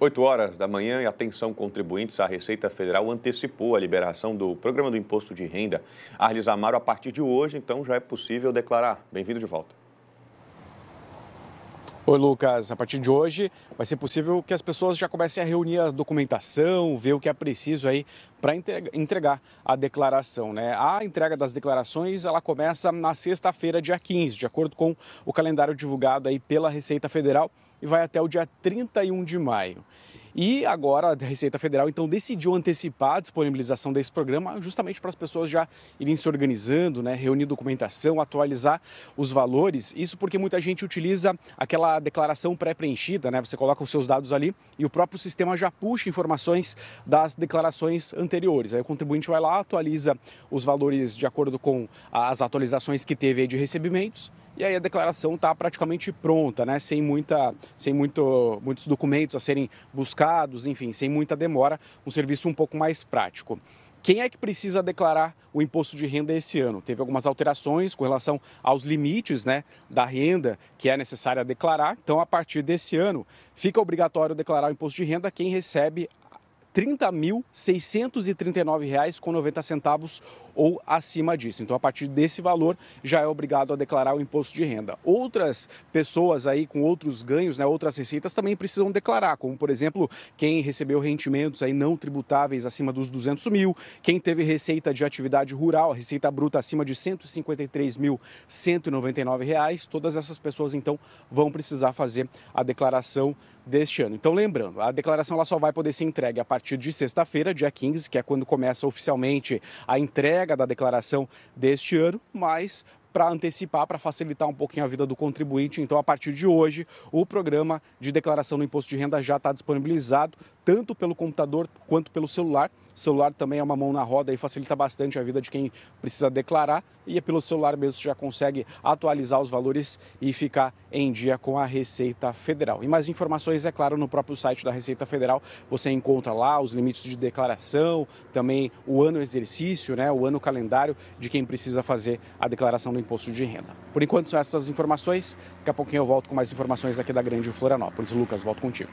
8 horas da manhã e atenção contribuintes, a Receita Federal antecipou a liberação do programa do imposto de renda. Arles Amaro, a partir de hoje, então, já é possível declarar. Bem-vindo de volta. Oi, Lucas. A partir de hoje vai ser possível que as pessoas já comecem a reunir a documentação, ver o que é preciso aí para entregar a declaração. Né? A entrega das declarações ela começa na sexta-feira, dia 15, de acordo com o calendário divulgado aí pela Receita Federal e vai até o dia 31 de maio. E agora a Receita Federal então decidiu antecipar a disponibilização desse programa justamente para as pessoas já irem se organizando, né, reunir documentação, atualizar os valores. Isso porque muita gente utiliza aquela declaração pré-preenchida, né? Você coloca os seus dados ali e o próprio sistema já puxa informações das declarações anteriores. Aí o contribuinte vai lá, atualiza os valores de acordo com as atualizações que teve de recebimentos e aí a declaração está praticamente pronta, né? Sem muita, sem muito, muitos documentos a serem buscados, enfim, sem muita demora, um serviço um pouco mais prático. Quem é que precisa declarar o imposto de renda esse ano? Teve algumas alterações com relação aos limites né, da renda que é necessária declarar. Então, a partir desse ano, fica obrigatório declarar o imposto de renda quem recebe R$ reais com centavos ou acima disso. Então, a partir desse valor, já é obrigado a declarar o imposto de renda. Outras pessoas aí com outros ganhos, né, outras receitas também precisam declarar, como por exemplo quem recebeu rendimentos aí não tributáveis acima dos 200 mil, quem teve receita de atividade rural, receita bruta acima de 153.199 reais. Todas essas pessoas então vão precisar fazer a declaração deste ano. Então, lembrando, a declaração ela só vai poder ser entregue a partir de sexta-feira, dia 15, que é quando começa oficialmente a entrega da declaração deste ano, mas para antecipar, para facilitar um pouquinho a vida do contribuinte. Então, a partir de hoje, o programa de declaração do imposto de renda já está disponibilizado, tanto pelo computador quanto pelo celular. O celular também é uma mão na roda e facilita bastante a vida de quem precisa declarar. E é pelo celular mesmo já consegue atualizar os valores e ficar em dia com a Receita Federal. E mais informações, é claro, no próprio site da Receita Federal. Você encontra lá os limites de declaração, também o ano exercício, né, o ano calendário de quem precisa fazer a declaração no imposto de renda. Por enquanto são essas informações. Daqui a pouquinho eu volto com mais informações aqui da Grande Florianópolis. Lucas, volto contigo.